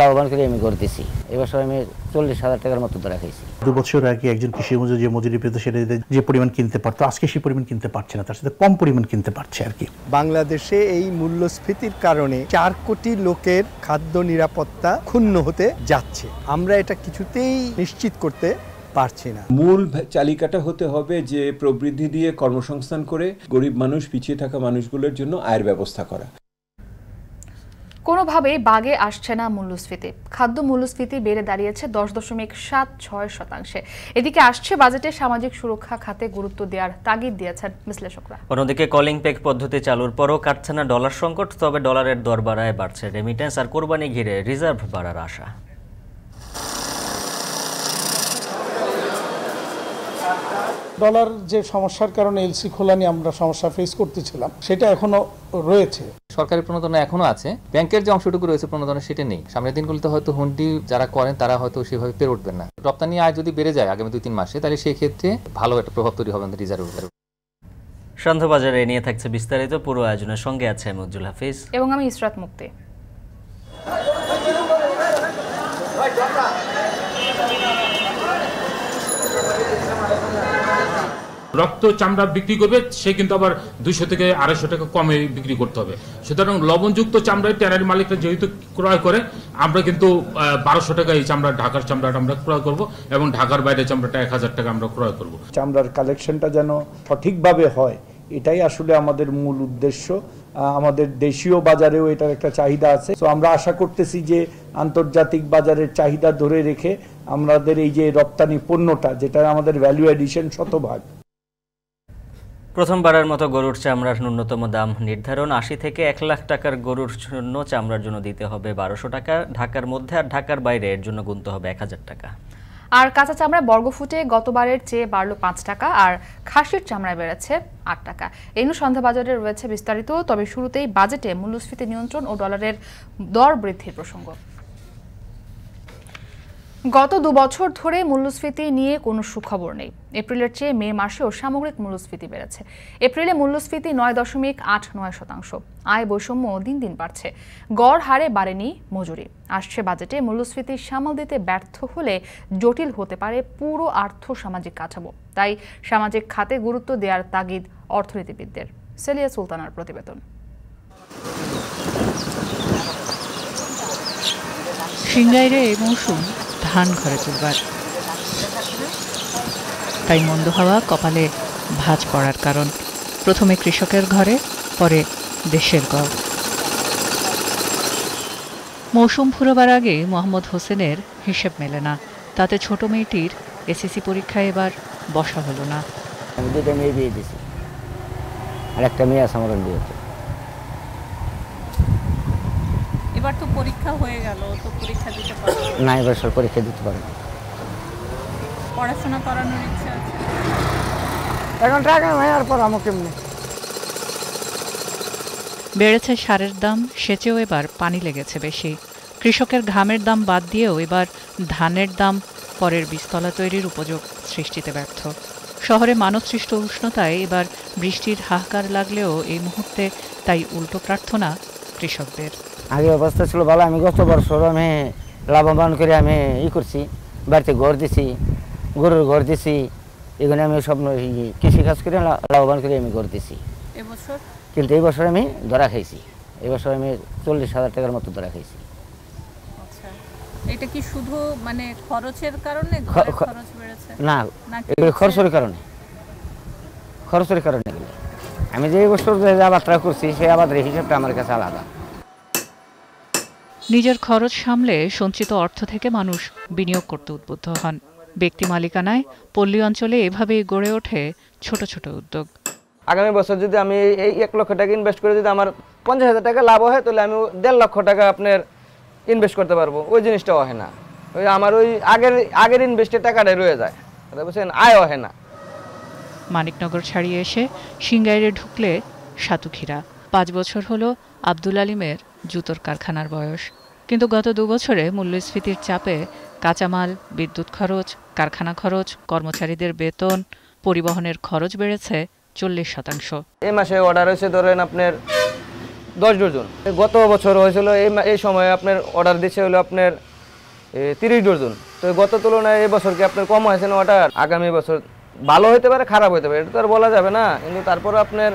লাভবান করে আমি করতেছি এবছর আমি চল্লিশ হাজার টাকার মতো দু বছর আগে একজন কৃষি মজুর যে মজুরি সেটা যে পরিমাণ কিনতে পারতো আজকে সেই পরিমাণ কিনতে পারছে না তার সাথে কম পরিমাণ কিনতে পারছে আর কি বাংলাদেশে এই মূল্যস্ফীতির কারণে চার কোটি লোকের খাদ্য নিরাপত্তা ক্ষুণ্ণ হতে যাচ্ছে আমরা এটা কিছুতেই নিশ্চিত করতে পারছি না মূল চালিকাটা হতে হবে যে প্রবৃদ্ধি দিয়ে কর্মসংস্থান করে গরিব মানুষ পিছিয়ে থাকা মানুষগুলোর জন্য আয়ের ব্যবস্থা করা কোনোভাবেই বাগে আসছে না মূল্যস্ফীতি খাদ্য মূল্যস্ফীতি বেড়ে দাঁড়িয়েছে দশ দশমিক সাত ছয় শতাংশে এদিকে আসছে বাজেটে সামাজিক সুরক্ষা খাতে গুরুত্ব দেওয়ার তাগিদ দিয়েছেন বিশ্লেষকরা অন্যদিকে কলিং পেক পদ্ধতি চালুর পরও কাটছে না ডলার সংকট তবে ডলারের দর বাড়ায় বাড়ছে রেমিটেন্স আর কোরবানি ঘিরে রিজার্ভ বাড়ার আশা ডলার যে সমস্যার কারণে এলসি খোলা নিয়ে আমরা সমস্যা ফেস করতেছিলাম সেটা এখনো রয়েছে সরকারি প্রণোদনা এখনো আছে ব্যাংকের যে অংশটুকু রয়েছে প্রণোদনা সেটা নেই সামনের দিনগুলিতে হয়তো হুন্ডি যারা করেন তারা হয়তো সেভাবে পেরে উঠবেন না রপ্তানি আয় যদি বেড়ে যায় আগামী দুই তিন মাসে তাহলে সেই ক্ষেত্রে ভালো একটা প্রভাব তৈরি হবে আমাদের রিজার্ভ সন্ধ্যাবাজারে নিয়ে থাকছে বিস্তারিত পুরো আয়োজনের সঙ্গে আছে আমি হাফিজ এবং আমি ইসরাত মুক্তি রক্ত চামড়া বিক্রি করবে সে কিন্তু আবার দুশো থেকে আড়াইশো টাকা কমে বিক্রি করতে হবে সুতরাং লবণযুক্ত চামড়ায় ট্যানারি মালিকরা যেহেতু ক্রয় করে আমরা কিন্তু বারোশো টাকা এই চামড়া ঢাকার চামড়াটা আমরা ক্রয় করব এবং ঢাকার বাইরে চামড়াটা এক হাজার টাকা আমরা ক্রয় করব চামড়ার কালেকশনটা যেন সঠিকভাবে হয় এটাই আসলে আমাদের মূল উদ্দেশ্য আমাদের দেশীয় বাজারেও এটার একটা চাহিদা আছে তো আমরা আশা করতেছি যে আন্তর্জাতিক বাজারের চাহিদা ধরে রেখে আমাদের এই যে রপ্তানি পণ্যটা যেটা আমাদের ভ্যালু অ্যাডিশন শতভাগ প্রথমবারের মতো গরুর চামড়ার ন্যূনতম দাম নির্ধারণ আশি থেকে এক লাখ টাকার গরুর জন্য চামড়ার জন্য দিতে হবে বারোশো টাকা ঢাকার মধ্যে আর ঢাকার বাইরে এর জন্য গুনতে হবে এক হাজার টাকা আর কাঁচা চামড়া বর্গফুটে গতবারের চেয়ে বাড়লো পাঁচ টাকা আর খাসির চামড়া বেড়েছে আট টাকা এই সন্ধ্যা বাজারে রয়েছে বিস্তারিত তবে শুরুতেই বাজেটে মূল্যস্ফীতি নিয়ন্ত্রণ ও ডলারের দর বৃদ্ধির প্রসঙ্গ গত দু বছর ধরে মূল্যস্ফীতি নিয়ে কোনো সুখবর নেই এপ্রিলের চেয়ে মে মাসেও সামগ্রিক মূল্যস্ফীতি বেড়েছে এপ্রিলে মূল্যস্ফীতি নয় দশমিক আট নয় শতাংশ আয় বৈষম্য দিন দিন বাড়ছে গড় হারে বাড়েনি মজুরি আসছে বাজেটে মূল্যস্ফীতি সামাল দিতে ব্যর্থ হলে জটিল হতে পারে পুরো আর্থ সামাজিক কাঠামো তাই সামাজিক খাতে গুরুত্ব দেওয়ার তাগিদ অর্থনীতিবিদদের সেলিয়া সুলতানার প্রতিবেদন সিঙ্গাইরে এই মৌসুম ধান ঘরে তুলবার তাই মন্দ হওয়া কপালে ভাঁজ পড়ার কারণ প্রথমে কৃষকের ঘরে পরে দেশের গড় মৌসুম ফুরোবার আগে মোহাম্মদ হোসেনের হিসেব মেলে না তাতে ছোট মেয়েটির এসএসসি পরীক্ষায় এবার বসা হলো না আমি দুটো মেয়ে বিয়ে দিয়েছি আর একটা মেয়ে আছে আমার বিয়েতে এবার তো পরীক্ষা হয়ে গেল তো পরীক্ষা দিতে পারবে না এবার সর পরীক্ষা দিতে পারবে পড়াশোনা করানোর ইচ্ছা আছে এখন টাকা নাই আর বেড়েছে সারের দাম সেচেও এবার পানি লেগেছে বেশি কৃষকের ঘামের দাম বাদ দিয়েও এবার ধানের দাম পরের বীজতলা তৈরির উপযোগ সৃষ্টিতে ব্যর্থ শহরে মানবসৃষ্ট উষ্ণতায় এবার বৃষ্টির হাহাকার লাগলেও এই মুহূর্তে তাই উল্টো প্রার্থনা কৃষকদের আগে অবস্থা ছিল ভালো আমি গত বছর আমি লাভবান করে আমি ই করছি বাড়িতে ঘর দিছি গরুর ঘর দিছি এগুলো আমি সব কৃষিকাজ করে লাভবান করে আমি ঘর দিছি কিন্তু এই বছর আমি ধরা খাইছি বছর আমি চল্লিশ হাজার টাকার মতো ধরা খাইছি আচ্ছা, এটা কি শুধু মানে খরচের কারণে খরচের কারণে খরচের কারণে আমি যে বছর যে আবাদটা করছি সেই আবাদের হিসাবটা আমার কাছে আলাদা নিজের খরচ সামলে সঞ্চিত অর্থ থেকে মানুষ বিনিয়োগ করতে উদ্বুদ্ধ হন ব্যক্তি মালিকানায় পল্লী অঞ্চলে এভাবেই গড়ে ওঠে ছোট ছোট উদ্যোগ আগামী বছর যদি আমি এই এক লক্ষ টাকা ইনভেস্ট করে যদি আমার পঞ্চাশ হাজার টাকা লাভ হয় তাহলে আমি দেড় লক্ষ টাকা আপনার ইনভেস্ট করতে পারবো ওই জিনিসটা হয় না ওই আমার ওই আগের আগের ইনভেস্টের টাকাটাই রয়ে যায় বুঝছেন আয় হয় না মানিকনগর ছাড়িয়ে এসে সিঙ্গাইরে ঢুকলে সাতুখিরা পাঁচ বছর হলো আব্দুল আলিমের জুতোর কারখানার বয়স কিন্তু গত দুবছরে মূল্যস্ফীতির চাপে কাঁচামাল বিদ্যুৎ খরচ কারখানা খরচ কর্মচারীদের বেতন পরিবহনের খরচ বেড়েছে চল্লিশ শতাংশ এ মাসে অর্ডার হয়েছে ধরেন আপনার দশ ডজন গত বছর হয়েছিল এই সময়ে আপনার অর্ডার দিচ্ছে হলো আপনার তিরিশ ডজন তো গত তুলনায় এই বছর কি আপনার কম হয়েছে না অর্ডার আগামী বছর ভালো হতে পারে খারাপ হতে পারে এটা তো আর বলা যাবে না কিন্তু তারপরে আপনার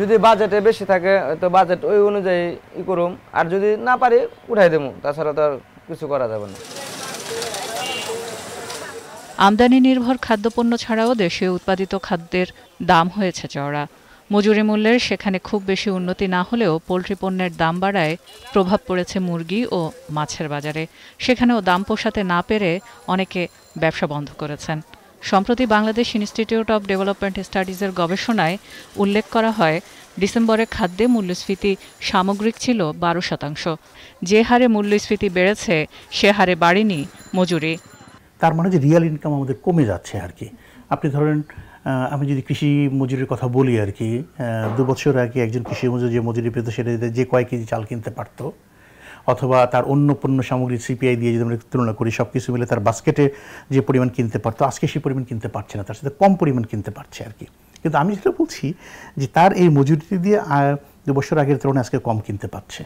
যদি বাজেটে বেশি থাকে তো বাজেট ওই অনুযায়ী ই করুম আর যদি না পারি উঠাই দেবো তাছাড়া তো আর কিছু করা যাবে না আমদানি নির্ভর খাদ্যপণ্য ছাড়াও দেশে উৎপাদিত খাদ্যের দাম হয়েছে চড়া মজুরি মূল্যের সেখানে খুব বেশি উন্নতি না হলেও পোলট্রি পণ্যের দাম বাড়ায় প্রভাব পড়েছে মুরগি ও মাছের বাজারে সেখানেও দাম পোষাতে না পেরে অনেকে ব্যবসা বন্ধ করেছেন সম্প্রতি বাংলাদেশ ইনস্টিটিউট অব ডেভেলপমেন্ট স্টাডিজের গবেষণায় উল্লেখ করা হয় ডিসেম্বরে খাদ্যে মূল্যস্ফীতি সামগ্রিক ছিল বারো শতাংশ যে হারে মূল্যস্ফীতি বেড়েছে সে হারে বাড়েনি মজুরি তার মানে যে রিয়েল ইনকাম আমাদের কমে যাচ্ছে আর কি আপনি ধরেন আমি যদি কৃষি মজুরির কথা বলি আর কি দু বছর আগে একজন কৃষি মজুরি যে মজুরি পেত সেটা যে কয় কেজি চাল কিনতে পারতো অথবা তার অন্য পণ্য সামগ্রী সিপিআই দিয়ে যদি আমরা তুলনা করি সব কিছু মিলে তার বাস্কেটে যে পরিমাণ কিনতে পারতো আজকে সেই পরিমাণ কিনতে পারছে না তার সাথে কম পরিমাণ কিনতে পারছে আর কি কিন্তু আমি যেটা বলছি যে তার এই মজুরিটি দিয়ে দু বছর আগের তুলনায় আজকে কম কিনতে পারছে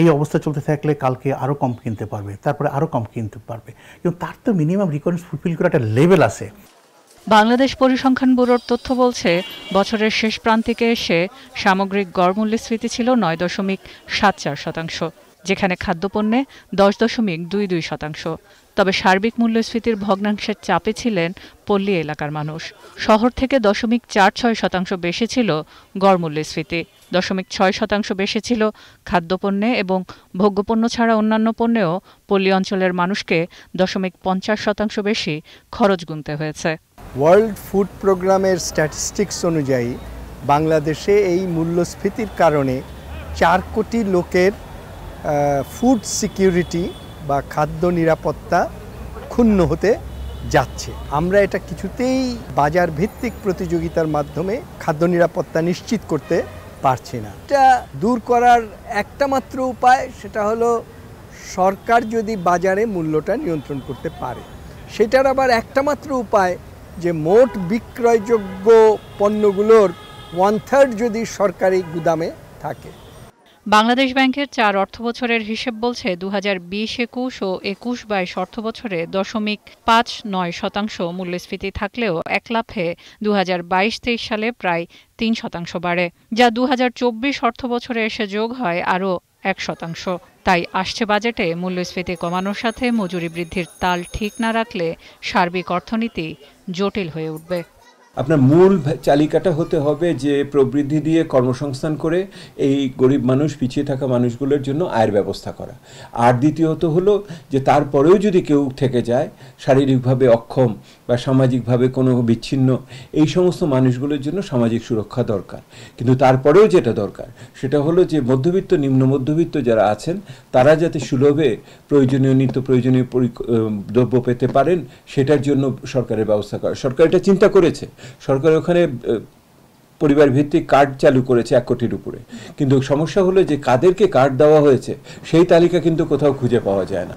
এই অবস্থা চলতে থাকলে কালকে আরও কম কিনতে পারবে তারপরে আরও কম কিনতে পারবে কিন্তু তার তো মিনিমাম রিকোয়ারেন্স ফুলফিল করার একটা লেভেল আছে বাংলাদেশ পরিসংখ্যান ব্যুরোর তথ্য বলছে বছরের শেষ প্রান্তিকে এসে সামগ্রিক গড় মূল্যস্ফীতি ছিল নয় দশমিক সাত চার শতাংশ যেখানে খাদ্যপণ্যে দশ দশমিক দুই দুই শতাংশ তবে সার্বিক মূল্যস্ফীতির ভগ্নাংশের চাপে ছিলেন পল্লী এলাকার মানুষ শহর থেকে দশমিক চার ছয় শতাংশ বেশি ছিল গড় মূল্যস্ফীতি দশমিক ছয় শতাংশ বেশি ছিল খাদ্যপণ্যে এবং ভোগ্যপণ্য ছাড়া অন্যান্য পণ্যেও পল্লী অঞ্চলের মানুষকে দশমিক পঞ্চাশ শতাংশ বেশি খরচ গুনতে হয়েছে ওয়ার্ল্ড ফুড প্রোগ্রামের স্ট্যাটিস্টিক্স অনুযায়ী বাংলাদেশে এই মূল্যস্ফীতির কারণে চার কোটি লোকের ফুড সিকিউরিটি বা খাদ্য নিরাপত্তা ক্ষুণ্ণ হতে যাচ্ছে আমরা এটা কিছুতেই বাজার ভিত্তিক প্রতিযোগিতার মাধ্যমে খাদ্য নিরাপত্তা নিশ্চিত করতে পারছি না এটা দূর করার একটা মাত্র উপায় সেটা হলো সরকার যদি বাজারে মূল্যটা নিয়ন্ত্রণ করতে পারে সেটার আবার একটা মাত্র উপায় যে মোট বিক্রয়যোগ্য পণ্যগুলোর ওয়ান থার্ড যদি সরকারি গুদামে থাকে বাংলাদেশ ব্যাংকের চার অর্থবছরের হিসেব বলছে দু হাজার বিশ একুশ ও একুশ বাইশ অর্থবছরে দশমিক পাঁচ নয় শতাংশ মূল্যস্ফীতি থাকলেও এক লাফে দু হাজার বাইশ তেইশ সালে প্রায় তিন শতাংশ বাড়ে যা দু হাজার চব্বিশ অর্থবছরে এসে যোগ হয় আরও এক শতাংশ তাই আসছে বাজেটে মূল্যস্ফীতি কমানোর সাথে মজুরি বৃদ্ধির তাল ঠিক না রাখলে সার্বিক অর্থনীতি জটিল হয়ে উঠবে আপনার মূল চালিকাটা হতে হবে যে প্রবৃদ্ধি দিয়ে কর্মসংস্থান করে এই গরিব মানুষ পিছিয়ে থাকা মানুষগুলোর জন্য আয়ের ব্যবস্থা করা আর দ্বিতীয়ত হলো যে তারপরেও যদি কেউ থেকে যায় শারীরিকভাবে অক্ষম বা সামাজিকভাবে কোনো বিচ্ছিন্ন এই সমস্ত মানুষগুলোর জন্য সামাজিক সুরক্ষা দরকার কিন্তু তারপরেও যেটা দরকার সেটা হলো যে মধ্যবিত্ত নিম্ন মধ্যবিত্ত যারা আছেন তারা যাতে সুলভে প্রয়োজনীয় নিত্য প্রয়োজনীয় দ্রব্য পেতে পারেন সেটার জন্য সরকারের ব্যবস্থা করা সরকার এটা চিন্তা করেছে সরকার ওখানে পরিবার ভিত্তিক কার্ড চালু করেছে এক কোটির উপরে কিন্তু সমস্যা হলো যে কাদেরকে কার্ড দেওয়া হয়েছে সেই তালিকা কিন্তু কোথাও খুঁজে পাওয়া যায় না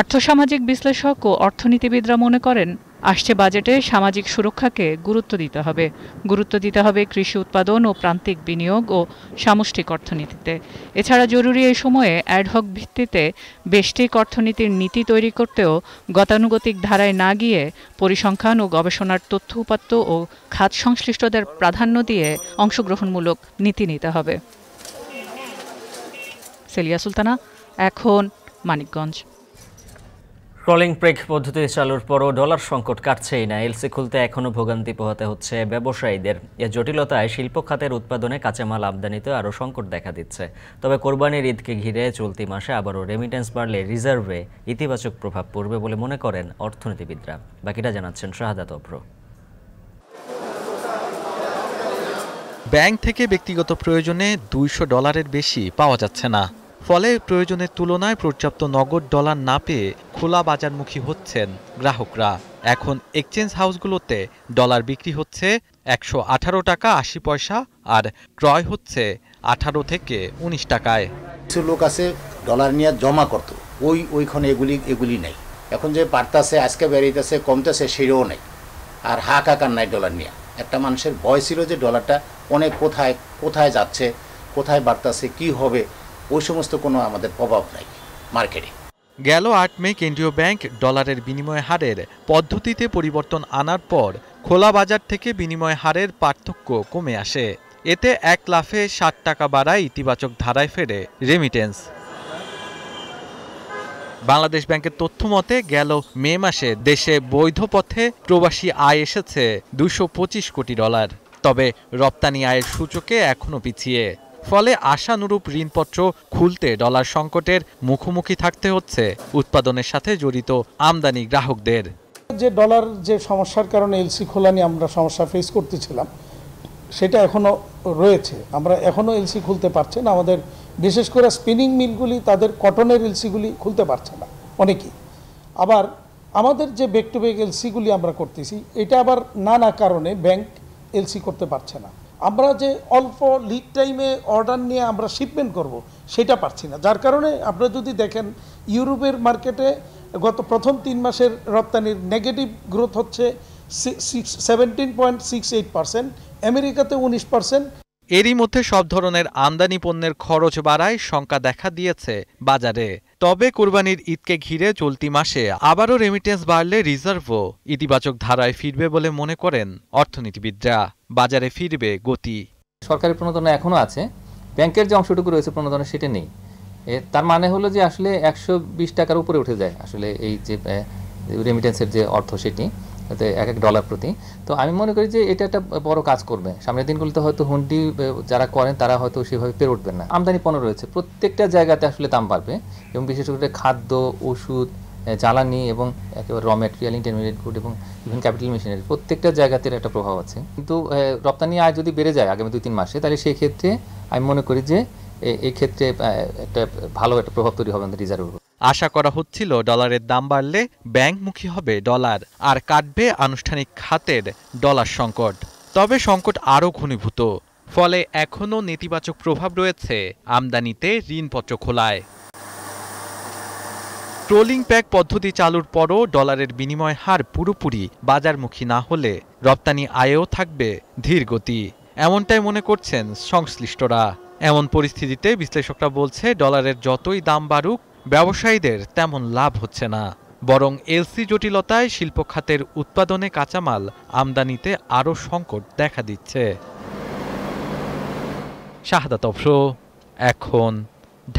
আর্থসামাজিক বিশ্লেষক ও অর্থনীতিবিদরা মনে করেন আসছে বাজেটে সামাজিক সুরক্ষাকে গুরুত্ব দিতে হবে গুরুত্ব দিতে হবে কৃষি উৎপাদন ও প্রান্তিক বিনিয়োগ ও সামষ্টিক অর্থনীতিতে এছাড়া জরুরি এই সময়ে অ্যাডহক ভিত্তিতে বেষ্টিক অর্থনীতির নীতি তৈরি করতেও গতানুগতিক ধারায় না গিয়ে পরিসংখ্যান ও গবেষণার তথ্য উপাত্ত ও খাত সংশ্লিষ্টদের প্রাধান্য দিয়ে অংশগ্রহণমূলক নীতি নিতে হবে সেলিয়া সুলতানা এখন মানিকগঞ্জ ক্রলিং ব্রেক পদ্ধতি চালুর পরও ডলার সংকট কাটছেই না এলসি খুলতে এখনও ভোগান্তি পোহাতে হচ্ছে ব্যবসায়ীদের এ জটিলতায় শিল্প খাতের উৎপাদনে কাঁচামাল আমদানিতে আরও সংকট দেখা দিচ্ছে তবে কোরবানির ঈদকে ঘিরে চলতি মাসে আবারও রেমিটেন্স বাড়লে রিজার্ভে ইতিবাচক প্রভাব পড়বে বলে মনে করেন অর্থনীতিবিদরা বাকিটা জানাচ্ছেন শাহাদাত অভ্র ব্যাংক থেকে ব্যক্তিগত প্রয়োজনে দুইশো ডলারের বেশি পাওয়া যাচ্ছে না ফলে প্রয়োজনের তুলনায় পর্যাপ্ত নগদ ডলার না পেয়ে খোলা বাজারমুখী হচ্ছেন গ্রাহকরা এখন এক্সচেঞ্জ হাউসগুলোতে ডলার বিক্রি হচ্ছে একশো টাকা আশি পয়সা আর ক্রয় হচ্ছে আঠারো থেকে ১৯ টাকায় কিছু লোক আছে ডলার নিয়ে জমা করত ওই ওইখানে এগুলি এগুলি নেই এখন যে বাড়তাছে আজকে বেরিয়েছে কমতেছে সেও নেই আর হাকাকার নাই ডলার নিয়ে একটা মানুষের ভয় ছিল যে ডলারটা অনেক কোথায় কোথায় যাচ্ছে কোথায় বাড়তাছে কি হবে ওই সমস্ত কোনো আমাদের প্রভাব নাই মার্কেটে গেল আট মে কেন্দ্রীয় ব্যাংক ডলারের বিনিময় হারের পদ্ধতিতে পরিবর্তন আনার পর খোলা বাজার থেকে বিনিময় হারের পার্থক্য কমে আসে এতে এক লাফে ষাট টাকা বাড়ায় ইতিবাচক ধারায় ফেরে রেমিটেন্স বাংলাদেশ ব্যাংকের তথ্য মতে গেল মে মাসে দেশে বৈধ পথে প্রবাসী আয় এসেছে দুশো কোটি ডলার তবে রপ্তানি আয়ের সূচকে এখনও পিছিয়ে ফলে আশানুরূপ ঋণপত্র খুলতে ডলার সংকটের মুখোমুখি থাকতে হচ্ছে উৎপাদনের সাথে জড়িত আমদানি গ্রাহকদের যে ডলার যে সমস্যার কারণে এলসি খোলা নিয়ে আমরা সমস্যা ফেস করতেছিলাম সেটা এখনও রয়েছে আমরা এখনও এলসি খুলতে পারছি না আমাদের বিশেষ করে স্পিনিং মিলগুলি তাদের কটনের এলসিগুলি খুলতে পারছে না অনেকেই আবার আমাদের যে বেক টু বেক এলসিগুলি আমরা করতেছি এটা আবার নানা কারণে ব্যাংক এলসি করতে পারছে না আমরা যে অল্প লিড টাইমে অর্ডার নিয়ে আমরা শিপমেন্ট করব সেটা পারছি না যার কারণে আপনারা যদি দেখেন ইউরোপের মার্কেটে গত প্রথম তিন মাসের রপ্তানির নেগেটিভ গ্রোথ হচ্ছে seventeen point six eight percent আমেরিকাতে উনিশ পার্সেন্ট এরই মধ্যে সব ধরনের আমদানি পণ্যের খরচ বাড়ায় শঙ্কা দেখা দিয়েছে বাজারে তবে কোরবানির ঈদকে ঘিরে চলতি মাসে আবারও রেমিটেন্স বাড়লে রিজার্ভও ইতিবাচক ধারায় ফিরবে বলে মনে করেন অর্থনীতিবিদরা বাজারে ফিরবে গতি সরকারি প্রণোদনা এখনও আছে ব্যাংকের যে অংশটুকু রয়েছে প্রণোদনা সেটা নেই তার মানে হলো যে আসলে একশো টাকার উপরে উঠে যায় আসলে এই যে রেমিটেন্সের যে অর্থ সেটি এক এক ডলার প্রতি তো আমি মনে করি যে এটা একটা বড় কাজ করবে সামনের দিনগুলোতে হয়তো হুন্ডি যারা করেন তারা হয়তো সেভাবে পেরে উঠবেন না আমদানি পণ্য রয়েছে প্রত্যেকটা জায়গাতে আসলে দাম বাড়বে এবং বিশেষ করে খাদ্য ওষুধ জ্বালানি এবং একেবারে র ম্যাটেরিয়াল ইন্টারমিডিয়েট গুড এবং ইভেন ক্যাপিটাল মেশিনারি প্রত্যেকটা জায়গাতে একটা প্রভাব আছে কিন্তু রপ্তানি আয় যদি বেড়ে যায় আগামী দুই তিন মাসে তাহলে সেই ক্ষেত্রে আমি মনে করি যে এই ক্ষেত্রে একটা ভালো একটা প্রভাব তৈরি হবে আমাদের রিজার্ভের আশা করা হচ্ছিল ডলারের দাম বাড়লে ব্যাংকমুখী হবে ডলার আর কাটবে আনুষ্ঠানিক খাতের ডলার সংকট তবে সংকট আরও ঘনীভূত ফলে এখনও নেতিবাচক প্রভাব রয়েছে আমদানিতে ঋণপত্র খোলায় ট্রোলিং প্যাক পদ্ধতি চালুর পরও ডলারের বিনিময় হার পুরোপুরি বাজারমুখী না হলে রপ্তানি আয়েও থাকবে ধীর গতি এমনটাই মনে করছেন সংশ্লিষ্টরা এমন পরিস্থিতিতে বিশ্লেষকরা বলছে ডলারের যতই দাম বাড়ুক ব্যবসায়ীদের তেমন লাভ হচ্ছে না বরং এলসি জটিলতায় শিল্প খাতের উৎপাদনে কাঁচামাল আমদানিতে আরও সংকট দেখা দিচ্ছে শাহাদাত অবশ্য এখন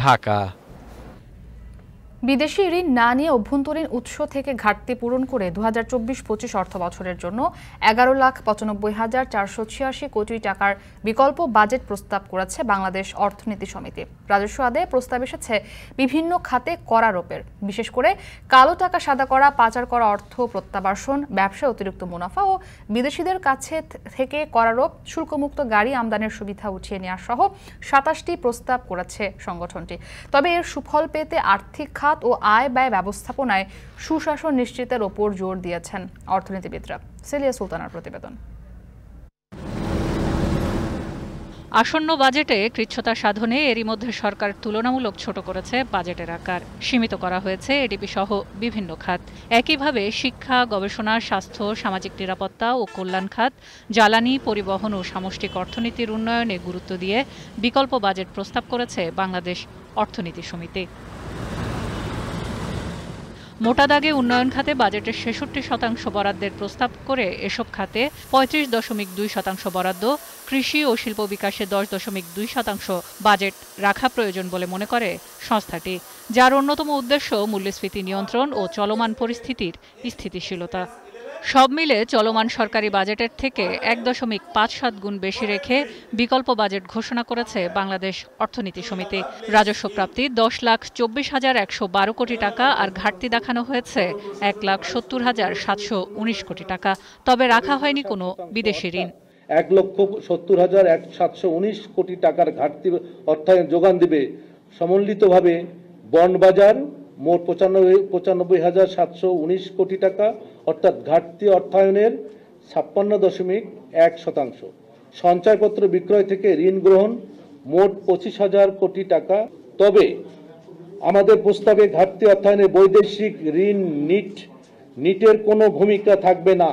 ঢাকা বিদেশি ঋণ না নিয়ে অভ্যন্তরীণ উৎস থেকে ঘাটতি পূরণ করে দু হাজার চব্বিশ পঁচিশ অর্থ বছরের জন্য এগারো লাখ পঁচানব্বই হাজার চারশো ছিয়াশি কোটি টাকার বিকল্প বাজেট প্রস্তাব করেছে বাংলাদেশ অর্থনীতি সমিতি রাজস্ব আদায়ে প্রস্তাব এসেছে বিভিন্ন খাতে কর রোপের বিশেষ করে কালো টাকা সাদা করা পাচার করা অর্থ প্রত্যাবাসন ব্যবসায় অতিরিক্ত মুনাফা ও বিদেশিদের কাছে থেকে করারোপ শুল্কমুক্ত গাড়ি আমদানির সুবিধা উঠিয়ে নেওয়া সহ সাতাশটি প্রস্তাব করেছে সংগঠনটি তবে এর সুফল পেতে আর্থিক খাত খাত ও আয় ব্যয় ব্যবস্থাপনায় সুশাসন নিশ্চিতের ওপর জোর দিয়েছেন অর্থনীতিবিদরা সেলিয়া সুলতানার প্রতিবেদন আসন্ন বাজেটে কৃচ্ছতা সাধনে এরই মধ্যে সরকার তুলনামূলক ছোট করেছে বাজেটের আকার সীমিত করা হয়েছে এডিপি সহ বিভিন্ন খাত একইভাবে শিক্ষা গবেষণা স্বাস্থ্য সামাজিক নিরাপত্তা ও কল্যাণ খাত জ্বালানি পরিবহন ও সামষ্টিক অর্থনীতির উন্নয়নে গুরুত্ব দিয়ে বিকল্প বাজেট প্রস্তাব করেছে বাংলাদেশ অর্থনীতি সমিতি মোটা দাগে উন্নয়ন খাতে বাজেটের ছেষট্টি শতাংশ বরাদ্দের প্রস্তাব করে এসব খাতে পঁয়ত্রিশ দশমিক দুই শতাংশ বরাদ্দ কৃষি ও শিল্প বিকাশে দশ দশমিক দুই শতাংশ বাজেট রাখা প্রয়োজন বলে মনে করে সংস্থাটি যার অন্যতম উদ্দেশ্য মূল্যস্ফীতি নিয়ন্ত্রণ ও চলমান পরিস্থিতির স্থিতিশীলতা সব মিলে চলমান সরকারি বাজেটের থেকে এক দশমিক পাঁচ সাত গুণ বেশি রেখে বিকল্প বাজেট ঘোষণা করেছে বাংলাদেশ অর্থনীতি সমিতি রাজস্ব প্রাপ্তি দশ লাখ চব্বিশ হাজার একশো বারো কোটি টাকা আর ঘাটতি দেখানো হয়েছে এক লাখ সত্তর হাজার সাতশো উনিশ কোটি টাকা তবে রাখা হয়নি কোনো বিদেশি ঋণ এক লক্ষ সত্তর হাজার এক সাতশো উনিশ কোটি টাকার ঘাটতি অর্থায়ন যোগান দিবে সমন্বিতভাবে বন্ড বাজার মোট পঁচানব্বই পঁচানব্বই হাজার সাতশো উনিশ কোটি টাকা অর্থাৎ ঘাটতি অর্থায়নের ছাপ্পান্ন দশমিক এক শতাংশ সঞ্চয়পত্র বিক্রয় থেকে ঋণ গ্রহণ মোট পঁচিশ হাজার কোটি টাকা তবে আমাদের প্রস্তাবে ঘাটতি অর্থায়নে বৈদেশিক ঋণ নিট নিটের কোনো ভূমিকা থাকবে না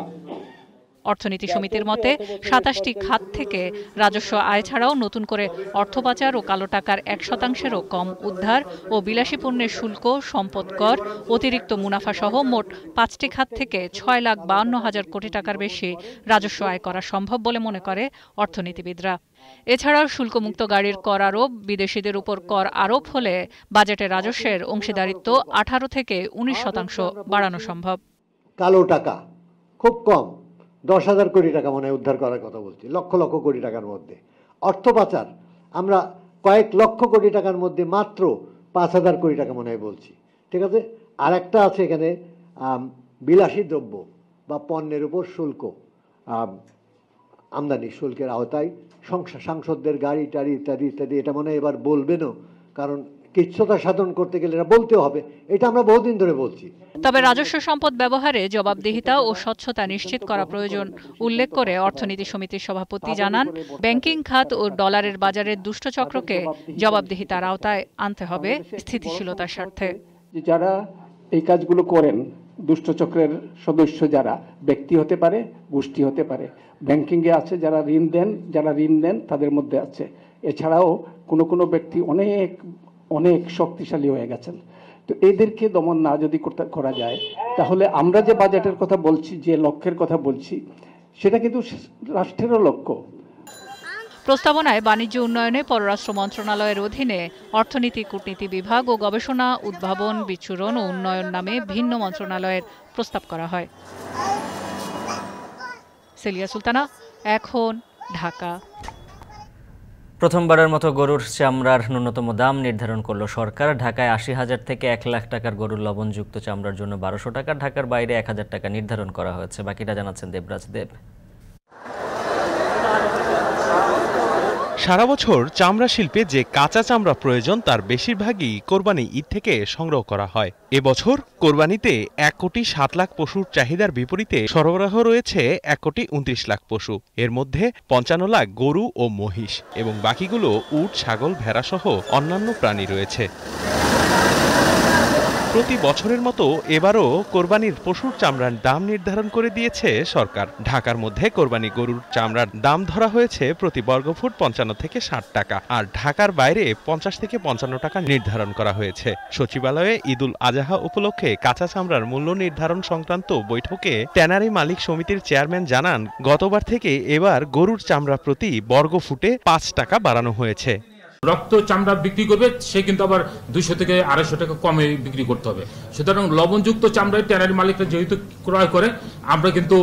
অর্থনীতি সমিতির মতে সাতাশটি খাত থেকে রাজস্ব আয় ছাড়াও নতুন করে অর্থপাচার ও কালো টাকার এক শতাংশেরও কম উদ্ধার ও বিলাসী পণ্যের শুল্ক সম্পদ কর অতিরিক্ত মুনাফা সহ মোট পাঁচটি খাত থেকে ছয় লাখ বাহান্ন হাজার কোটি টাকার বেশি রাজস্ব আয় করা সম্ভব বলে মনে করে অর্থনীতিবিদরা এছাড়াও শুল্কমুক্ত গাড়ির কর আরোপ বিদেশিদের উপর কর আরোপ হলে বাজেটে রাজস্বের অংশীদারিত্ব আঠারো থেকে উনিশ শতাংশ বাড়ানো সম্ভব কালো টাকা খুব কম দশ হাজার কোটি টাকা মনে হয় উদ্ধার করার কথা বলছি লক্ষ লক্ষ কোটি টাকার মধ্যে অর্থ পাচার আমরা কয়েক লক্ষ কোটি টাকার মধ্যে মাত্র পাঁচ হাজার কোটি টাকা মনে হয় বলছি ঠিক আছে আর একটা আছে এখানে বিলাসী দ্রব্য বা পণ্যের উপর শুল্ক আমদানি শুল্কের আওতায় সংসদদের গাড়ি টাড়ি ইত্যাদি ইত্যাদি এটা মনে হয় এবার বলবেনও কারণ কিচ্ছতা সাধন করতে গেলে এটা বলতে হবে এটা আমরা বহুদিন ধরে বলছি তবে রাজস্ব সম্পদ ব্যবহারে জবাবদিহিতা ও স্বচ্ছতা নিশ্চিত করা প্রয়োজন উল্লেখ করে অর্থনীতি সমিতির সভাপতি জানান ব্যাংকিং খাত ও ডলারের বাজারের দুষ্টচক্রকে জবাবদিহিতার আওতায় আনতে হবে স্থিতিশীলতার স্বার্থে যারা এই কাজগুলো করেন দুষ্টচক্রের সদস্য যারা ব্যক্তি হতে পারে গোষ্ঠী হতে পারে ব্যাংকিংয়ে আছে যারা ঋণ দেন যারা ঋণ দেন তাদের মধ্যে আছে এছাড়াও কোনো কোনো ব্যক্তি অনেক অনেক শক্তিশালী হয়ে গেছেন তো এদেরকে দমন না যদি করা যায় তাহলে আমরা যে বাজেটের কথা বলছি যে লক্ষ্যের কথা বলছি সেটা কিন্তু রাষ্ট্রেরও লক্ষ্য প্রস্তাবনায় বাণিজ্য উন্নয়নে পররাষ্ট্র মন্ত্রণালয়ের অধীনে অর্থনীতি কূটনীতি বিভাগ ও গবেষণা উদ্ভাবন বিচুরণ ও উন্নয়ন নামে ভিন্ন মন্ত্রণালয়ের প্রস্তাব করা হয় সেলিয়া সুলতানা এখন ঢাকা প্রথমবারের মতো গরুর চামড়ার ন্যূনতম দাম নির্ধারণ করলো সরকার ঢাকায় আশি হাজার থেকে এক লাখ টাকার গরুর লবণযুক্ত চামড়ার জন্য বারোশো টাকা ঢাকার বাইরে এক হাজার টাকা নির্ধারণ করা হয়েছে বাকিটা জানাচ্ছেন দেবরাজ দেব সারা বছর চামড়া শিল্পে যে কাঁচা চামড়া প্রয়োজন তার বেশিরভাগই কোরবানি ঈদ থেকে সংগ্রহ করা হয় এবছর কোরবানিতে এক কোটি সাত লাখ পশুর চাহিদার বিপরীতে সরবরাহ রয়েছে এক কোটি উনত্রিশ লাখ পশু এর মধ্যে পঞ্চান্ন লাখ গরু ও মহিষ এবং বাকিগুলো উট ছাগল ভেড়াসহ অন্যান্য প্রাণী রয়েছে প্রতি বছরের মতো এবারও কোরবানির পশুর চামড়ার দাম নির্ধারণ করে দিয়েছে সরকার ঢাকার মধ্যে কোরবানি গরুর চামড়ার দাম ধরা হয়েছে প্রতি বর্গফুট পঞ্চান্ন থেকে ষাট টাকা আর ঢাকার বাইরে পঞ্চাশ থেকে পঞ্চান্ন টাকা নির্ধারণ করা হয়েছে সচিবালয়ে ঈদুল আজাহা উপলক্ষে কাঁচা চামড়ার মূল্য নির্ধারণ সংক্রান্ত বৈঠকে ট্যানারি মালিক সমিতির চেয়ারম্যান জানান গতবার থেকে এবার গরুর চামড়া প্রতি বর্গফুটে পাঁচ টাকা বাড়ানো হয়েছে রক্ত চামড়া বিক্রি করবে সে কিন্তু আবার দুইশো থেকে আড়াইশো টাকা কমে বিক্রি করতে হবে সুতরাং লবণযুক্ত চামড়ায় ট্যানারি মালিকরা যেহেতু ক্রয় করে আমরা কিন্তু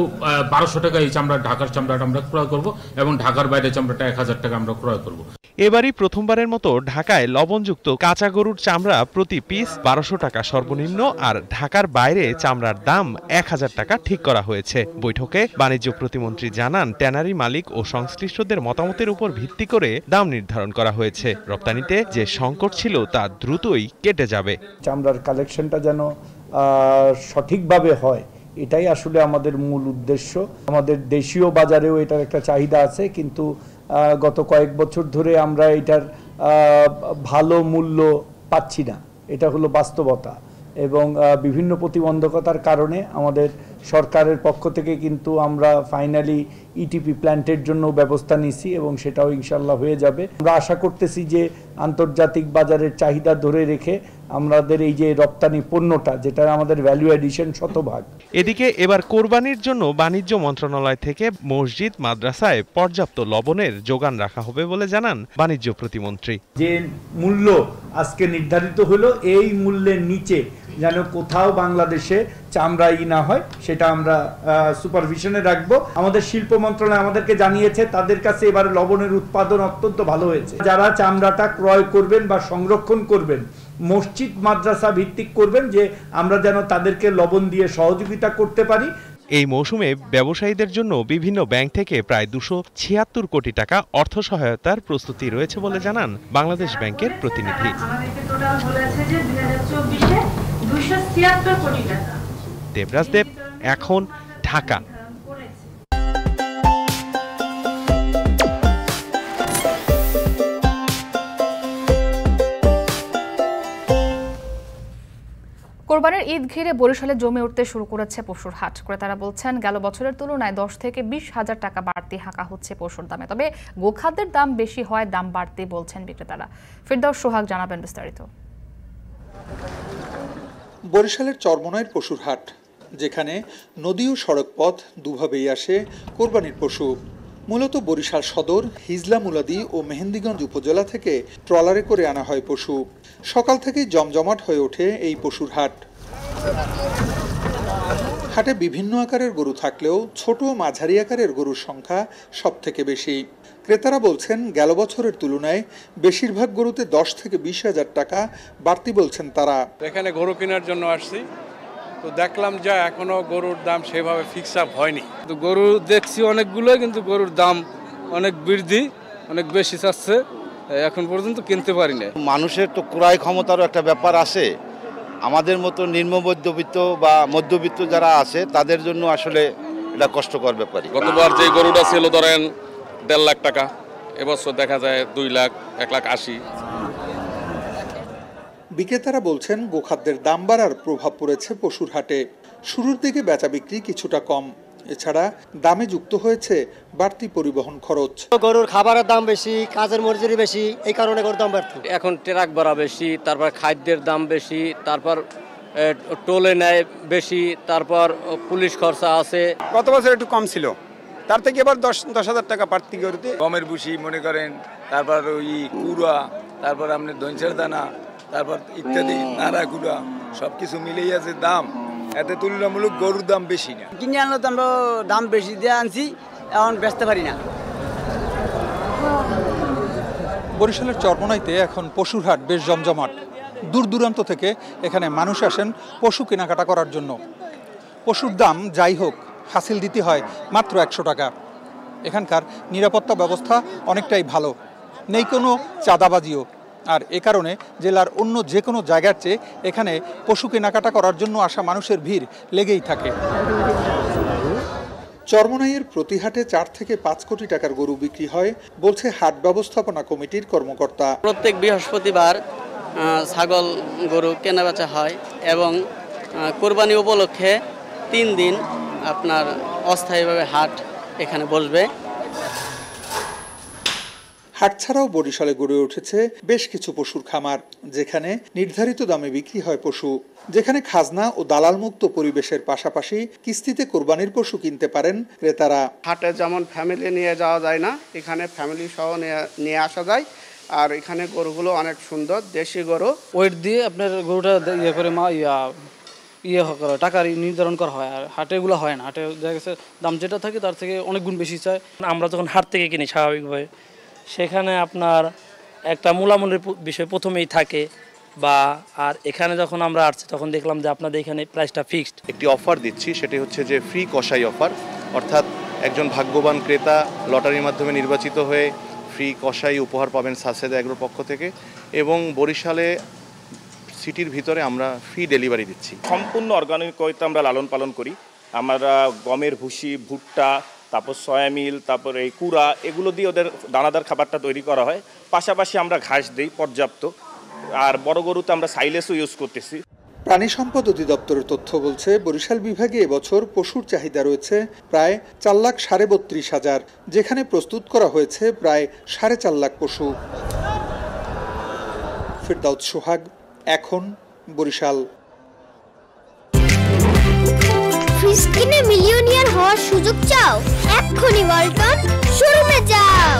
বারোশো টাকা এই চামড়া ঢাকার চামড়াটা আমরা ক্রয় করব এবং ঢাকার বাইরে চামড়াটা এক হাজার টাকা আমরা ক্রয় করব এবারই প্রথমবারের মতো ঢাকায় লবণযুক্ত কাঁচা গরুর চামড়া প্রতি পিস বারোশো টাকা সর্বনিম্ন আর ঢাকার বাইরে চামড়ার দাম এক হাজার টাকা ঠিক করা হয়েছে বৈঠকে বাণিজ্য প্রতিমন্ত্রী জানান ট্যানারি মালিক ও সংশ্লিষ্টদের মতামতের উপর ভিত্তি করে দাম নির্ধারণ করা হয়েছে রপ্তানিতে যে সংকট ছিল তা দ্রুতই কেটে যাবে চামড়ার কালেকশনটা যেন সঠিকভাবে হয় এটাই আসলে আমাদের মূল উদ্দেশ্য আমাদের দেশীয় বাজারেও এটার একটা চাহিদা আছে কিন্তু গত কয়েক বছর ধরে আমরা এটার ভালো মূল্য পাচ্ছি না এটা হলো বাস্তবতা এবং বিভিন্ন প্রতিবন্ধকতার কারণে আমাদের সরকারের পক্ষ থেকে কিন্তু আমরা ফাইনালি ইটিপি প্ল্যান্টের জন্য ব্যবস্থা নিছি এবং সেটাও ইনশাল্লাহ হয়ে যাবে আমরা আশা করতেছি যে আন্তর্জাতিক বাজারের চাহিদা ধরে রেখে আমাদের এই যে রপ্তানি পণ্যটা যেটা আমাদের ভ্যালু এডিশন শতভাগ এদিকে এবার কোরবানির জন্য বাণিজ্য মন্ত্রণালয় থেকে মসজিদ মাদ্রাসায় পর্যাপ্ত লবণের যোগান রাখা হবে বলে জানান বাণিজ্য প্রতিমন্ত্রী যে মূল্য আজকে নির্ধারিত হলো এই মূল্যের নিচে যেন কোথাও বাংলাদেশে চামড়া ই না হয় সেটা আমরা সুপারভিশনে রাখবো আমাদের শিল্প মন্ত্রণালয় আমাদেরকে জানিয়েছে তাদের কাছে এবার লবণের উৎপাদন অত্যন্ত ভালো হয়েছে যারা চামড়াটা ক্রয় করবেন বা সংরক্ষণ করবেন মসজিদ মাদ্রাসা ভিত্তিক করবেন যে আমরা যেন তাদেরকে লবণ দিয়ে সহযোগিতা করতে পারি এই মৌসুমে ব্যবসায়ীদের জন্য বিভিন্ন ব্যাংক থেকে প্রায় দুশো ছিয়াত্তর কোটি টাকা অর্থ সহায়তার প্রস্তুতি রয়েছে বলে জানান বাংলাদেশ ব্যাংকের প্রতিনিধি দেবরাজ দেব এখন ঢাকা কোরবানির ঈদ ঘিরে বরিশালে জমে উঠতে শুরু করেছে পশুর হাট ক্রেতারা বলছেন গেল বছরের তুলনায় দশ থেকে বিশ হাজার টাকা বাড়তি হাঁকা হচ্ছে পশুর দামে তবে গোখাদ্যের দাম বেশি হয় দাম বাড়তে বলছেন বিক্রেতারা ফিরদাউস সোহাগ জানাবেন বিস্তারিত বরিশালের চরমনায়ের পশুর হাট যেখানে নদী ও সড়ক পথ দুভাবেই আসে কোরবানির পশু মূলত বরিশাল সদর হিজলা মুলাদি ও মেহেন্দিগঞ্জ উপজেলা থেকে ট্রলারে করে আনা হয় পশু সকাল থেকেই জমজমাট হয়ে ওঠে এই পশুর হাট হাটে বিভিন্ন আকারের গরু থাকলেও ছোট মাঝারি আকারের গরুর সংখ্যা সব থেকে বেশি ক্রেতারা বলছেন গেল বছরের তুলনায় বেশিরভাগ গরুতে দশ থেকে বিশ হাজার টাকা বাড়তি বলছেন তারা এখানে গরু কেনার জন্য আসছি তো দেখলাম যে এখনও গরুর দাম সেভাবে ফিক্স আপ হয়নি তো গরু দেখছি অনেকগুলোই কিন্তু গরুর দাম অনেক বৃদ্ধি অনেক বেশি চাচ্ছে এখন পর্যন্ত কিনতে পারি না মানুষের তো ক্রয় ক্ষমতারও একটা ব্যাপার আছে আমাদের মতো নিম্ন মধ্যবিত্ত বা মধ্যবিত্ত যারা আছে তাদের জন্য আসলে এটা কষ্টকর ব্যাপারই গতবার যে গরুটা ছিল ধরেন দেড় লাখ টাকা এবছর দেখা যায় দুই লাখ এক লাখ আশি বিক্রেতারা বলছেন গোখাদ্যের দাম বাড়ার প্রভাব পড়েছে পশুর হাটে শুরুর দিকে বেচা বিক্রি কিছুটা কম এছাড়া দামে যুক্ত হয়েছে বাড়তি পরিবহন খরচ গরুর খাবারের দাম বেশি কাজের মজুরি বেশি এই কারণে গরুর দাম বাড়ছে এখন ট্রাক ভাড়া বেশি তারপর খাদ্যের দাম বেশি তারপর টোলে নেয় বেশি তারপর পুলিশ খরচা আছে গত বছর একটু কম ছিল তার থেকে এবার দশ দশ হাজার টাকা বাড়তি করতে গমের ভুষি মনে করেন তারপর ওই কুড়া তারপর আপনি দঞ্চের দানা তারপর ইত্যাদি নাড়া সব কিছু মিলেই আছে দাম এতে তুলনামূলক গরুর দাম বেশি না কিনে আনলে তো আমরা দাম বেশি দিয়ে আনছি এখন বেচতে পারি না বরিশালের চরমনাইতে এখন পশুর হাট বেশ জমজমাট দূর দূরান্ত থেকে এখানে মানুষ আসেন পশু কেনাকাটা করার জন্য পশুর দাম যাই হোক হাসিল দিতে হয় মাত্র একশো টাকা এখানকার নিরাপত্তা ব্যবস্থা অনেকটাই ভালো নেই কোনো চাঁদাবাজিও আর এ কারণে জেলার অন্য যে কোনো জায়গার চেয়ে এখানে পশু কেনাকাটা করার জন্য আসা মানুষের ভিড় লেগেই থাকে চরমনাইয়ের প্রতিহাটে চার থেকে পাঁচ কোটি টাকার গরু বিক্রি হয় বলছে হাট ব্যবস্থাপনা কমিটির কর্মকর্তা প্রত্যেক বৃহস্পতিবার ছাগল গরু কেনাবেচা হয় এবং কোরবানি উপলক্ষে তিন দিন আপনার অস্থায়ীভাবে হাট এখানে বসবে হাট ছাড়াও বরিশালে গড়ে উঠেছে বেশ কিছু পশুর খামার যেখানে নির্ধারিত দামে বিক্রি হয় পশু যেখানে খাজনা ও দালালমুক্ত পরিবেশের পাশাপাশি কিস্তিতে কোরবানির পশু কিনতে পারেন ক্রেতারা হাটে যেমন ফ্যামিলি নিয়ে যাওয়া যায় না এখানে ফ্যামিলি সহ নিয়ে আসা যায় আর এখানে গরুগুলো অনেক সুন্দর দেশি গরু ওয়েট দিয়ে আপনার গরুটা ইয়ে করে মা ইয়া ইয়ে করা টাকার নির্ধারণ করা হয় আর হাটে এগুলো হয় না হাটে দেখা গেছে দাম যেটা থাকে তার থেকে অনেক গুণ বেশি চায় আমরা যখন হাট থেকে কিনি স্বাভাবিকভাবে সেখানে আপনার একটা মূলামূলের বিষয় প্রথমেই থাকে বা আর এখানে যখন আমরা আসছি তখন দেখলাম যে আপনাদের এখানে প্রাইসটা ফিক্সড একটি অফার দিচ্ছি সেটি হচ্ছে যে ফ্রি কষাই অফার অর্থাৎ একজন ভাগ্যবান ক্রেতা লটারির মাধ্যমে নির্বাচিত হয়ে ফ্রি কষাই উপহার পাবেন সাসেদ অ্যাগ্রোর পক্ষ থেকে এবং বরিশালে সিটির ভিতরে আমরা ফ্রি ডেলিভারি দিচ্ছি সম্পূর্ণ অর্গানিক কইতে আমরা লালন পালন করি আমরা গমের ভুসি ভুট্টা তারপর সয়ামিল তারপর এই কুড়া এগুলো দিয়ে ওদের দানাদার খাবারটা তৈরি করা হয় পাশাপাশি আমরা ঘাস দিই পর্যাপ্ত আর বড় গরুতে আমরা সাইলেসও ইউজ করতেছি প্রাণী সম্পদ অধিদপ্তরের তথ্য বলছে বরিশাল বিভাগে এবছর পশুর চাহিদা রয়েছে প্রায় চার লাখ সাড়ে বত্রিশ হাজার যেখানে প্রস্তুত করা হয়েছে প্রায় সাড়ে চার লাখ পশু ফিরদাউদ সোহাগ এখন বরিশাল ফ্রিজ কিনে মিলিয়নিয়ার হওয়ার সুযোগ চাও এক্ষুনি ওয়ালটন শুরু যাও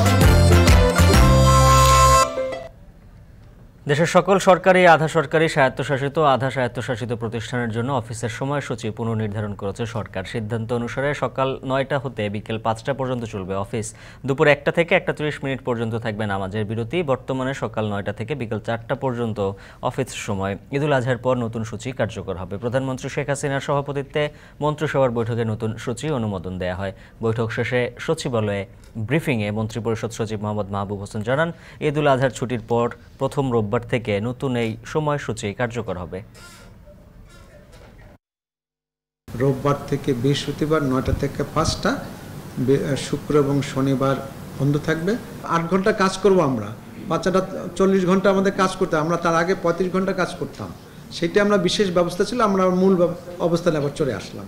দেশের সকল সরকারি আধা সরকারি স্বায়ত্তশাসিত আধা স্বায়ত্তশাসিত প্রতিষ্ঠানের জন্য অফিসের সময়সূচি পুনর্নির্ধারণ করেছে সরকার সিদ্ধান্ত অনুসারে সকাল নয়টা হতে বিকেল পাঁচটা পর্যন্ত চলবে অফিস দুপুর একটা থেকে একটা ত্রিশ মিনিট পর্যন্ত থাকবে নামাজের বিরতি বর্তমানে সকাল নয়টা থেকে বিকেল চারটা পর্যন্ত অফিস সময় ঈদুল আজহার পর নতুন সূচি কার্যকর হবে প্রধানমন্ত্রী শেখ হাসিনার সভাপতিত্বে মন্ত্রিসভার বৈঠকে নতুন সূচি অনুমোদন দেয়া হয় বৈঠক শেষে সচিবালয়ে ব্রিফিংয়ে মন্ত্রিপরিষদ সচিব মোহাম্মদ মাহবুব হোসেন জানান ঈদুল আজহার ছুটির পর প্রথম রোব রোববার থেকে নতুন এই সময়সূচি কার্যকর হবে রোববার থেকে বৃহস্পতিবার নয়টা থেকে পাঁচটা শুক্র এবং শনিবার বন্ধ থাকবে আট ঘন্টা কাজ করব আমরা বাচ্চাটা চল্লিশ ঘন্টা আমাদের কাজ করতে আমরা তার আগে পঁয়ত্রিশ ঘন্টা কাজ করতাম সেটা আমরা বিশেষ ব্যবস্থা ছিল আমরা মূল অবস্থানে আবার চলে আসলাম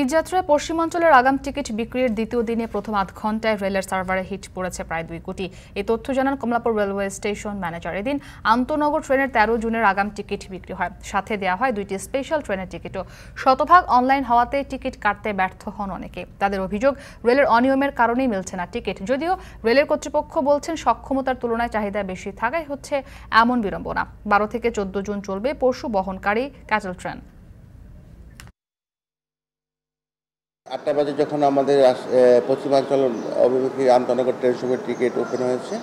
ঈদযাত্রায় পশ্চিমাঞ্চলের আগাম টিকিট বিক্রির দ্বিতীয় দিনে প্রথম আধ ঘন্টায় রেলের সার্ভারে হিট পড়েছে প্রায় দুই কোটি এই তথ্য জানান কমলাপুর রেলওয়ে স্টেশন ম্যানেজার এদিন আন্তনগর ট্রেনের তেরো জুনের আগাম টিকিট বিক্রি হয় সাথে দেওয়া হয় দুইটি স্পেশাল ট্রেনের টিকিটও শতভাগ অনলাইন হওয়াতে টিকিট কাটতে ব্যর্থ হন অনেকে তাদের অভিযোগ রেলের অনিয়মের কারণেই মিলছে না টিকিট যদিও রেলের কর্তৃপক্ষ বলছেন সক্ষমতার তুলনায় চাহিদা বেশি থাকায় হচ্ছে এমন বিড়ম্বনা বারো থেকে চোদ্দ জুন চলবে পশু বহনকারী ক্যাটল ট্রেন আটটা বাজে যখন আমাদের পশ্চিমাঞ্চল অভিমুখী আন্তনগর ট্রেন সময় টিকিট ওপেন হয়েছে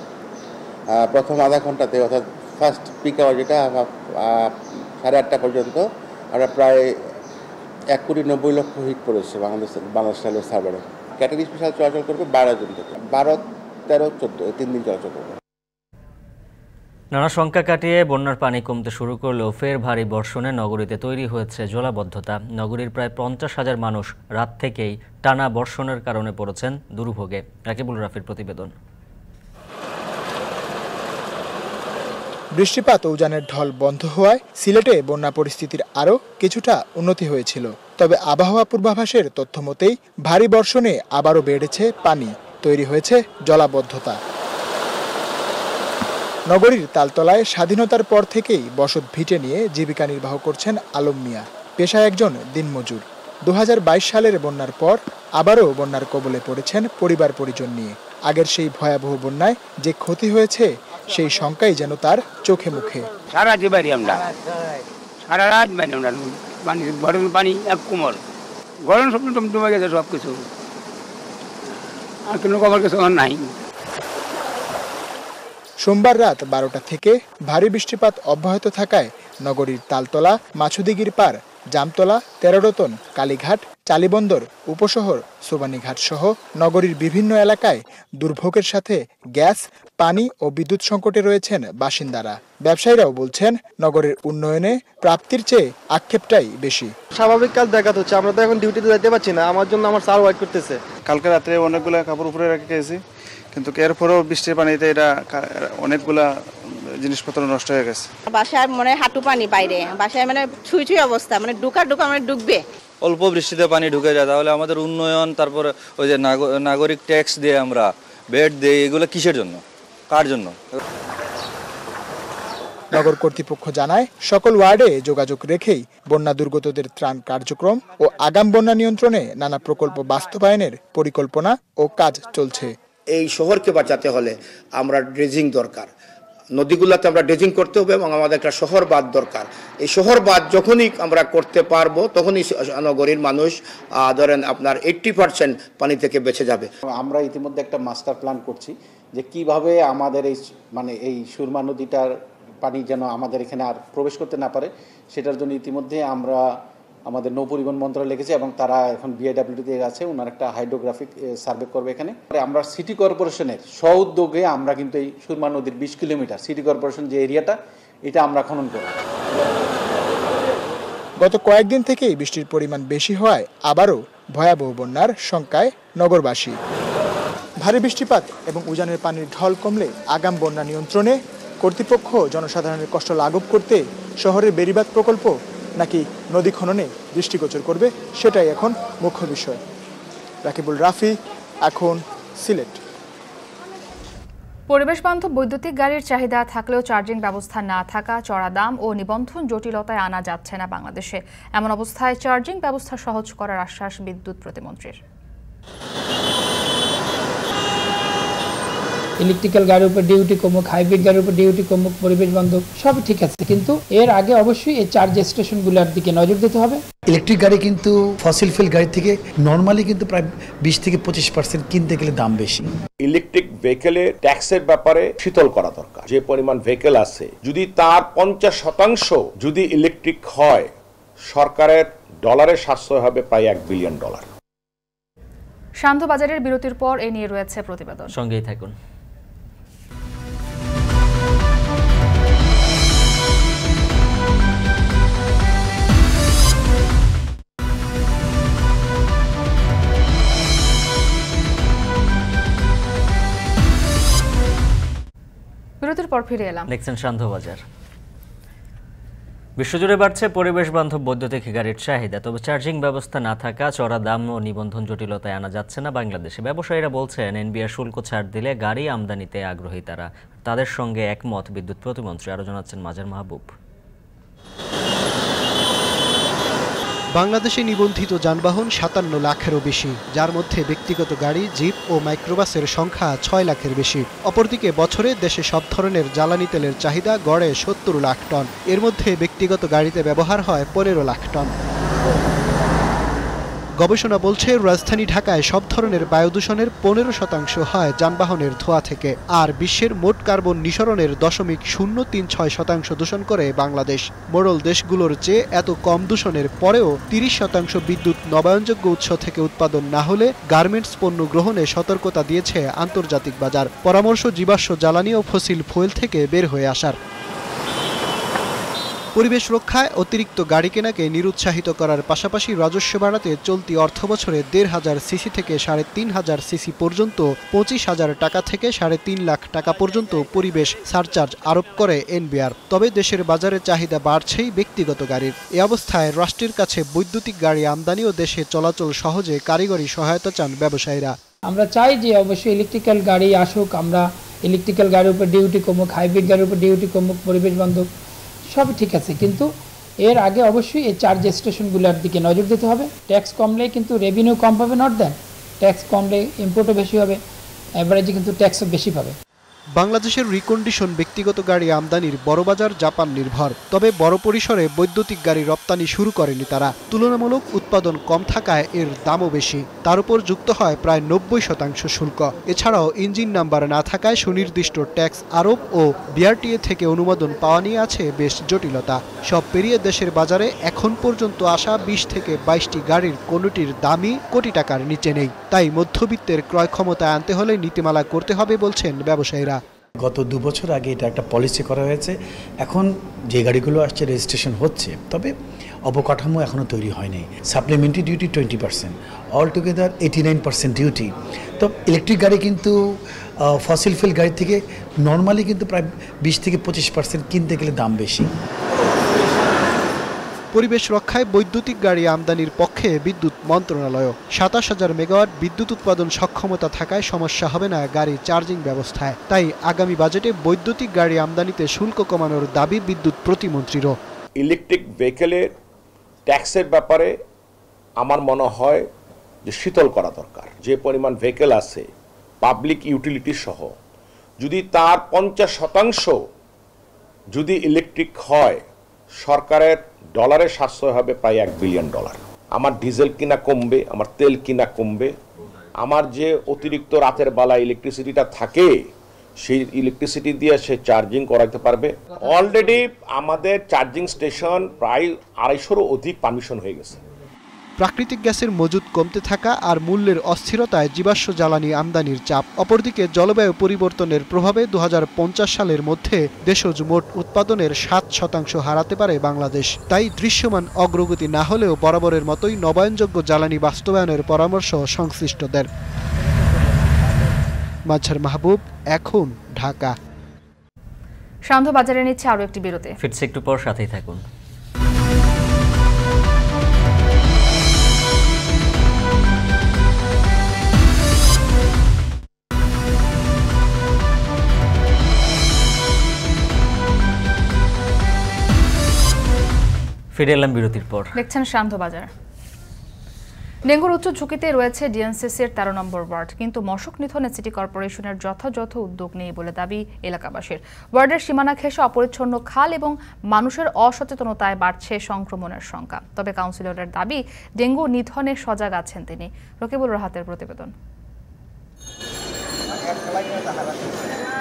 প্রথম আধা ঘন্টাতে অর্থাৎ ফার্স্ট পিক আওয়ার যেটা সাড়ে আটটা পর্যন্ত আমরা প্রায় এক কোটি নব্বই লক্ষ হিট পড়েছে বাংলাদেশ বাংলাদেশ রেলওয়ে সার্ভারে ক্যাটারি স্পেশাল চলাচল করবে বারো জন থেকে বারো তেরো চোদ্দো তিন দিন চলাচল করবে নানা শঙ্কা কাটিয়ে বন্যার পানি কমতে শুরু করলেও ফের ভারী বর্ষণে নগরীতে তৈরি হয়েছে জলাবদ্ধতা নগরীর প্রায় পঞ্চাশ হাজার মানুষ রাত থেকেই টানা বর্ষণের কারণে পড়েছেন দুর্ভোগে রাকিবুল রাফির প্রতিবেদন বৃষ্টিপাত ও উজানের ঢল বন্ধ হওয়ায় সিলেটে বন্যা পরিস্থিতির আরও কিছুটা উন্নতি হয়েছিল তবে আবহাওয়া পূর্বাভাসের তথ্য মতেই ভারী বর্ষণে আবারও বেড়েছে পানি তৈরি হয়েছে জলাবদ্ধতা নগরীর তালতলায় স্বাধীনতার পর থেকেই বসত ভিটে নিয়ে জীবিকা নির্বাহ করছেন আলম মিয়া পেশায় একজন দিনমজুর দু সালের বন্যার পর আবারও বন্যার কবলে পড়েছেন পরিবার পরিজন নিয়ে আগের সেই ভয়াবহ বন্যায় যে ক্ষতি হয়েছে সেই শঙ্কাই যেন তার চোখে মুখে সারা আমরা সারা রাত বাড়ি মানে আমরা পানি গরম পানি এক কোমল গরম সব ডুবে গেছে সব কিছু আর কোনো কবর কিছু নাই সোমবার রাত বারোটা থেকে ভারী বৃষ্টিপাত অব্যাহত থাকায় নগরীর তালতলা মাছুদিগির পার জামতলা তেরোরতন কালীঘাট চালিবন্দর উপশহর সোবানীঘাট সহ নগরীর বিভিন্ন এলাকায় দুর্ভোগের সাথে গ্যাস পানি ও বিদ্যুৎ সংকটে রয়েছেন বাসিন্দারা ব্যবসায়ীরাও বলছেন নগরের উন্নয়নে প্রাপ্তির চেয়ে আক্ষেপটাই বেশি স্বাভাবিক কাল দেখাতে হচ্ছে আমরা তো এখন ডিউটিতে যেতে পারছি না আমার জন্য আমার স্যার ওয়াইট করতেছে কালকে রাত্রে অনেকগুলো কাপড় উপরে রেখে গেছি কিন্তু এরপরেও বৃষ্টির পানিতে এটা অনেকগুলা জিনিসপত্র নষ্ট হয়ে গেছে বাসায় মনে হাঁটু পানি বাইরে বাসায় মানে ছুঁই ছুঁই অবস্থা মানে ডুকা ডুকা মানে ডুববে অল্প বৃষ্টিতে পানি ঢুকে যায় তাহলে আমাদের উন্নয়ন তারপর ওই যে নাগরিক ট্যাক্স দিয়ে আমরা বেড দিই এগুলো কিসের জন্য কার জন্য নগর কর্তৃপক্ষ জানায় সকল ওয়ার্ডে যোগাযোগ রেখেই বন্যা দুর্গতদের ত্রাণ কার্যক্রম ও আগাম বন্যা নিয়ন্ত্রণে নানা প্রকল্প বাস্তবায়নের পরিকল্পনা ও কাজ চলছে এই শহরকে বাঁচাতে হলে আমরা ড্রেজিং দরকার নদীগুলোতে আমরা ড্রেজিং করতে হবে এবং আমাদের একটা শহর বাদ দরকার এই শহর বাদ যখনই আমরা করতে পারবো তখনই নগরীর মানুষ ধরেন আপনার এইট্টি পার্সেন্ট পানি থেকে বেঁচে যাবে আমরা ইতিমধ্যে একটা মাস্টার প্ল্যান করছি যে কিভাবে আমাদের এই মানে এই সুরমা নদীটার পানি যেন আমাদের এখানে আর প্রবেশ করতে না পারে সেটার জন্য ইতিমধ্যে আমরা আমাদের নৌপরিবহন মন্ত্রণালয় লিখেছে এবং তারা এখন দিয়ে গেছে ওনার একটা হাইড্রোগ্রাফিক সার্ভে করবে এখানে আমরা সিটি কর্পোরেশনের স উদ্যোগে আমরা কিন্তু এই সুরমা নদীর বিশ কিলোমিটার সিটি কর্পোরেশন যে এরিয়াটা এটা আমরা খনন করব গত কয়েকদিন থেকেই বৃষ্টির পরিমাণ বেশি হওয়ায় আবারও ভয়াবহ বন্যার শঙ্কায় নগরবাসী ভারী বৃষ্টিপাত এবং উজানের পানির ঢল কমলে আগাম বন্যা নিয়ন্ত্রণে কর্তৃপক্ষ জনসাধারণের কষ্ট লাঘব করতে শহরের বেরিবাদ প্রকল্প নাকি নদী খননে দৃষ্টিগোচর করবে সেটাই এখন মুখ্য বিষয় রাকিবুল রাফি এখন সিলেট পরিবেশ বান্ধব বৈদ্যুতিক গাড়ির চাহিদা থাকলেও চার্জিং ব্যবস্থা না থাকা চড়া দাম ও নিবন্ধন জটিলতায় আনা যাচ্ছে না বাংলাদেশে এমন অবস্থায় চার্জিং ব্যবস্থা সহজ করার আশ্বাস বিদ্যুৎ প্রতিমন্ত্রীর ইলেকট্রিক্যাল গাড়ির উপর ডিউটি কমুক হাইব্রিড গাড়ির উপর ডিউটি কমুক পরিবেশ বান্ধব সব ঠিক আছে কিন্তু এর আগে অবশ্যই এই চার্জ গুলার দিকে নজর দিতে হবে ইলেকট্রিক গাড়ি কিন্তু ফসিল ফিল গাড়ি থেকে নর্মালি কিন্তু প্রায় বিশ থেকে পঁচিশ পার্সেন্ট কিনতে গেলে দাম বেশি ইলেকট্রিক ভেহিকেলে ট্যাক্সের ব্যাপারে শীতল করা দরকার যে পরিমাণ ভেহিকেল আছে যদি তার পঞ্চাশ শতাংশ যদি ইলেকট্রিক হয় সরকারের ডলারে সাশ্রয় হবে প্রায় এক বিলিয়ন ডলার শান্ত বাজারের বিরতির পর এ নিয়ে রয়েছে প্রতিবেদন সঙ্গেই থাকুন বিরতির পর ফিরে এলাম দেখছেন বাজার বিশ্বজুড়ে বাড়ছে পরিবেশ বান্ধব বৈদ্যুতিক গাড়ির চাহিদা তবে চার্জিং ব্যবস্থা না থাকা চড়া দাম ও নিবন্ধন জটিলতায় আনা যাচ্ছে না বাংলাদেশে ব্যবসায়ীরা বলছেন এনবিআর শুল্ক ছাড় দিলে গাড়ি আমদানিতে আগ্রহী তারা তাদের সঙ্গে একমত বিদ্যুৎ প্রতিমন্ত্রী আরও জানাচ্ছেন মাজার মাহবুব বাংলাদেশে নিবন্ধিত যানবাহন সাতান্ন লাখেরও বেশি যার মধ্যে ব্যক্তিগত গাড়ি জিপ ও মাইক্রোবাসের সংখ্যা ছয় লাখের বেশি অপরদিকে বছরে দেশে সব ধরনের জ্বালানি তেলের চাহিদা গড়ে সত্তর লাখ টন এর মধ্যে ব্যক্তিগত গাড়িতে ব্যবহার হয় পনেরো লাখ টন গবেষণা বলছে রাজধানী ঢাকায় সব ধরনের বায়ু দূষণের পনেরো শতাংশ হয় যানবাহনের ধোঁয়া থেকে আর বিশ্বের মোট কার্বন নিঃসরণের দশমিক শূন্য তিন ছয় শতাংশ দূষণ করে বাংলাদেশ মোড়ল দেশগুলোর চেয়ে এত কম দূষণের পরেও তিরিশ শতাংশ বিদ্যুৎ নবায়নযোগ্য উৎস থেকে উৎপাদন না হলে গার্মেন্টস পণ্য গ্রহণে সতর্কতা দিয়েছে আন্তর্জাতিক বাজার পরামর্শ জীবাশ্ম জ্বালানি ও ফসিল ফুয়েল থেকে বের হয়ে আসার পরিবেশ রক্ষায় অতিরিক্ত গাড়ি কেনাকে নিরুৎসাহিত করার পাশাপাশি রাজস্ব বাড়াতে চলতি অর্থ বছরে দেড় হাজার সিসি থেকে সাড়ে তিন হাজার সিসি পর্যন্ত পঁচিশ হাজার টাকা থেকে সাড়ে তিন লাখ টাকা পর্যন্ত পরিবেশ সারচার্জ আরোপ করে এনবিআর তবে দেশের বাজারে চাহিদা বাড়ছেই ব্যক্তিগত গাড়ির এ অবস্থায় রাষ্ট্রের কাছে বৈদ্যুতিক গাড়ি আমদানি ও দেশে চলাচল সহজে কারিগরি সহায়তা চান ব্যবসায়ীরা আমরা চাই যে অবশ্যই ইলেকট্রিক্যাল গাড়ি আসুক আমরা ইলেকট্রিক্যাল গাড়ির উপর ডিউটি কমুক হাইব্রিড গাড়ির উপর ডিউটি কমুক পরিবেশ বান্ধব সবই ঠিক আছে কিন্তু এর আগে অবশ্যই এই চার্জ স্টেশনগুলোর দিকে নজর দিতে হবে ট্যাক্স কমলে কিন্তু রেভিনিউ কম পাবে নট দেন ট্যাক্স কমলে ইম্পোর্টও বেশি হবে অ্যাভারেজে কিন্তু ট্যাক্সও বেশি পাবে বাংলাদেশের রিকন্ডিশন ব্যক্তিগত গাড়ি আমদানির বড়বাজার জাপান নির্ভর তবে বড় পরিসরে বৈদ্যুতিক গাড়ি রপ্তানি শুরু করেনি তারা তুলনামূলক উৎপাদন কম থাকায় এর দামও বেশি তার উপর যুক্ত হয় প্রায় নব্বই শতাংশ শুল্ক এছাড়াও ইঞ্জিন নাম্বার না থাকায় সুনির্দিষ্ট ট্যাক্স আরোপ ও বিআরটিএ থেকে অনুমোদন পাওয়া নিয়ে আছে বেশ জটিলতা সব পেরিয়ে দেশের বাজারে এখন পর্যন্ত আসা বিশ থেকে বাইশটি গাড়ির কোনোটির দামই কোটি টাকার নিচে নেই তাই মধ্যবিত্তের ক্রয় ক্ষমতা আনতে হলে নীতিমালা করতে হবে বলছেন ব্যবসায়ীরা গত দু বছর আগে এটা একটা পলিসি করা হয়েছে এখন যে গাড়িগুলো আসছে রেজিস্ট্রেশন হচ্ছে তবে অবকাঠামো এখনও তৈরি হয়নি supplementary duty twenty percent altogether eighty nine percent duty তো ইলেকট্রিক গাড়ি কিন্তু ফসিল ফিল গাড়ি থেকে নর্মালি কিন্তু প্রায় বিশ থেকে পঁচিশ পার্সেন্ট কিনতে গেলে দাম বেশি পরিবেশ রক্ষায় বৈদ্যুতিক গাড়ি আমদানির পক্ষে বিদ্যুৎ মন্ত্রণালয় সাতাশ হাজার মেগাওয়াট বিদ্যুৎ উৎপাদন সক্ষমতা থাকায় সমস্যা হবে না গাড়ি চার্জিং ব্যবস্থায় তাই আগামী বাজেটে বৈদ্যুতিক গাড়ি আমদানিতে শুল্ক কমানোর দাবি বিদ্যুৎ প্রতিমন্ত্রীরও ইলেকট্রিক ভেহিকেলের ট্যাক্সের ব্যাপারে আমার মনে হয় যে শীতল করা দরকার যে পরিমাণ ভেহিকেল আছে পাবলিক ইউটিলিটি সহ যদি তার পঞ্চাশ শতাংশ যদি ইলেকট্রিক হয় সরকারের ডলারের সাশ্রয় হবে প্রায় এক বিলিয়ন ডলার আমার ডিজেল কিনা কমবে আমার তেল কিনা কমবে আমার যে অতিরিক্ত রাতের বেলা ইলেকট্রিসিটিটা থাকে সেই ইলেকট্রিসিটি দিয়ে সে চার্জিং করাতে পারবে অলরেডি আমাদের চার্জিং স্টেশন প্রায় আড়াইশোরও অধিক পারমিশন হয়ে গেছে প্রাকৃতিক গ্যাসের মজুদ কমতে থাকা আর মূল্যের অস্থিরতায় জীবাশ্ম জ্বালানি আমদানির চাপ অপরদিকে জলবায়ু পরিবর্তনের প্রভাবে দু সালের মধ্যে দেশজ মোট উৎপাদনের সাত শতাংশ হারাতে পারে বাংলাদেশ তাই দৃশ্যমান অগ্রগতি না হলেও বরাবরের মতোই নবায়নযোগ্য জ্বালানি বাস্তবায়নের পরামর্শ সংশ্লিষ্টদের মাঝার মাহবুব এখন ঢাকা সান্ধ্য বাজারে নিচ্ছে আরও একটি বিরতি ফিরছে একটু পর সাথেই থাকুন ফিরে এলাম বিরতির পর দেখছেন শান্ত বাজার ডেঙ্গুর উচ্চ ঝুঁকিতে রয়েছে ডিএনসিসি এর তেরো নম্বর ওয়ার্ড কিন্তু মশক নিধনে সিটি কর্পোরেশনের যথাযথ উদ্যোগ নেই বলে দাবি এলাকাবাসীর ওয়ার্ডের সীমানা ঘেঁষে অপরিচ্ছন্ন খাল এবং মানুষের অসচেতনতায় বাড়ছে সংক্রমণের সংখ্যা তবে কাউন্সিলরের দাবি ডেঙ্গু নিধনে সজাগ আছেন তিনি রকিবুল রাহাতের প্রতিবেদন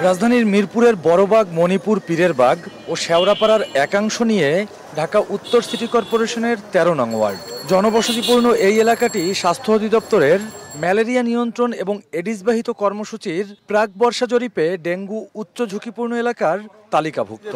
রাজধানীর মিরপুরের বড়বাগ মণিপুর পীরের বাগ ও শেওড়াপাড়ার একাংশ নিয়ে ঢাকা উত্তর সিটি কর্পোরেশনের তেরো নং ওয়ার্ড জনবসতিপূর্ণ এই এলাকাটি স্বাস্থ্য অধিদপ্তরের ম্যালেরিয়া নিয়ন্ত্রণ এবং এডিসবাহিত কর্মসূচির প্রাক বর্ষা জরিপে ডেঙ্গু উচ্চ ঝুঁকিপূর্ণ এলাকার তালিকাভুক্ত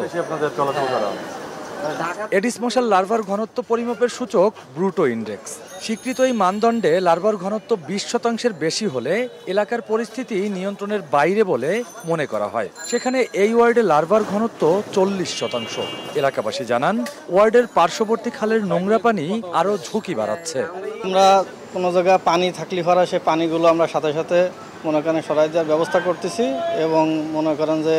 এডিস মশার লার্ভার ঘনত্ব পরিমাপের সূচক ব্রুটো ইন্ডেক্স স্বীকৃত এই মানদণ্ডে লার্ভার ঘনত্ব বিশ শতাংশের বেশি হলে এলাকার পরিস্থিতি নিয়ন্ত্রণের বাইরে বলে মনে করা হয় সেখানে এই ওয়ার্ডে লার্ভার ঘনত্ব চল্লিশ শতাংশ এলাকাবাসী জানান ওয়ার্ডের পার্শ্ববর্তী খালের নোংরা পানি আরও ঝুঁকি বাড়াচ্ছে আমরা কোনো জায়গায় পানি থাকলে হওয়ার সে পানিগুলো আমরা সাথে সাথে মনে করেন সরাই যাওয়ার ব্যবস্থা করতেছি এবং মনে করেন যে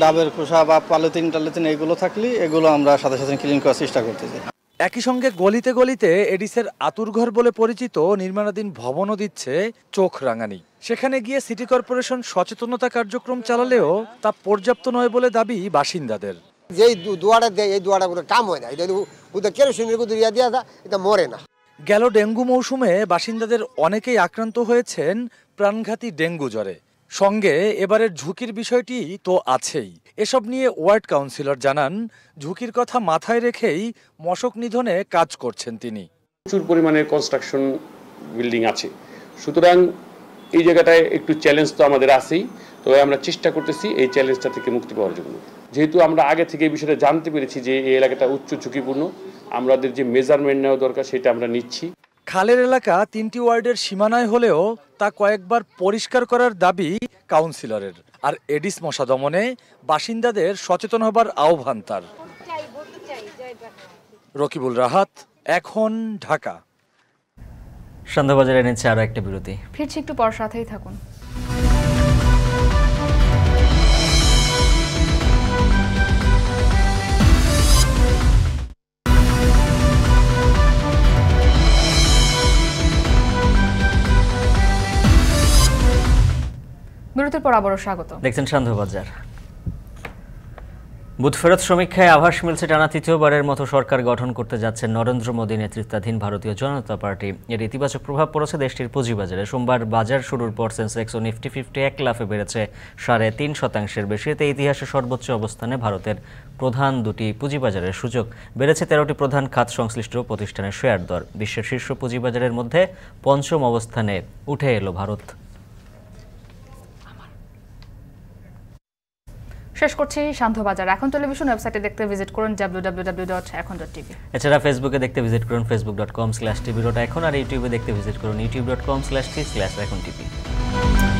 ডাবের খোসা বা পালিথিন টালিথিন এগুলো থাকলে এগুলো আমরা সাথে সাথে ক্লিন করার চেষ্টা করতেছি একই সঙ্গে গলিতে গলিতে এডিসের আতুরঘর বলে পরিচিত নির্মাণাধীন ভবনও দিচ্ছে চোখ রাঙানি সেখানে গিয়ে সিটি কর্পোরেশন সচেতনতা কার্যক্রম চালালেও তা পর্যাপ্ত নয় বলে দাবি বাসিন্দাদের যে দুয়ারা দেয় এই দুয়ারাগুলো কাম হয় না এটা কেরোসিনের দিয়া দিয়া এটা মরে না গেল ডেঙ্গু মৌসুমে বাসিন্দাদের অনেকেই আক্রান্ত হয়েছেন প্রাণঘাতী ডেঙ্গু জ্বরে সঙ্গে এবারের ঝুঁকির বিষয়টি তো আছেই এসব নিয়ে ওয়ার্ড কাউন্সিলর জানান ঝুঁকির কথা মাথায় রেখেই মশক নিধনে কাজ করছেন তিনি প্রচুর পরিমাণে কনস্ট্রাকশন বিল্ডিং আছে সুতরাং এই জায়গাটায় একটু চ্যালেঞ্জ তো আমাদের আছেই তবে আমরা চেষ্টা করতেছি এই চ্যালেঞ্জটা থেকে মুক্তি পাওয়ার জন্য যেহেতু আমরা আগে থেকে এই বিষয়টা জানতে পেরেছি যে এই এলাকাটা উচ্চ ঝুঁকিপূর্ণ আমাদের যে মেজারমেন্ট নেওয়া দরকার সেটা আমরা নিচ্ছি খালের এলাকা তিনটি ওয়ার্ডের সীমানায় হলেও তা কয়েকবার পরিষ্কার করার দাবি কাউন্সিলরের আর এডিস মশা দমনে বাসিন্দাদের সচেতন হবার আহ্বান তার রকিবুল রাহাত এখন ঢাকা সন্ধ্যাবাজারে এনেছে আরও একটা বিরতি ফিরছি একটু পর সাথেই থাকুন বিরতির পর আবারও স্বাগত দেখছেন সান্ধু বাজার বুথ ফেরত সমীক্ষায় আভাস মিলছে টানা তৃতীয়বারের মতো সরকার গঠন করতে যাচ্ছে নরেন্দ্র মোদী নেতৃত্বাধীন ভারতীয় জনতা পার্টি এর ইতিবাচক প্রভাব পড়েছে দেশটির পুঁজিবাজারে সোমবার বাজার শুরুর পর সেন্সেক্স ও নিফটি ফিফটি এক লাফে বেড়েছে সাড়ে তিন শতাংশের বেশি এতে ইতিহাসে সর্বোচ্চ অবস্থানে ভারতের প্রধান দুটি পুঁজিবাজারের সুযোগ বেড়েছে তেরোটি প্রধান খাত সংশ্লিষ্ট প্রতিষ্ঠানের শেয়ার দর বিশ্বের শীর্ষ পুঁজিবাজারের মধ্যে পঞ্চম অবস্থানে উঠে এলো ভারত শেষ করছি সান্ধ্য বাজার এখন টেলিভিশন ওয়েবসাইটে দেখতে ভিজিট করুন www.ekhon.tv এছাড়া ফেসবুকে দেখতে ভিজিট করুন facebookcom tvekhon আর ইউটিউবে দেখতে ভিজিট করুন youtube.com/t/ekhon.tv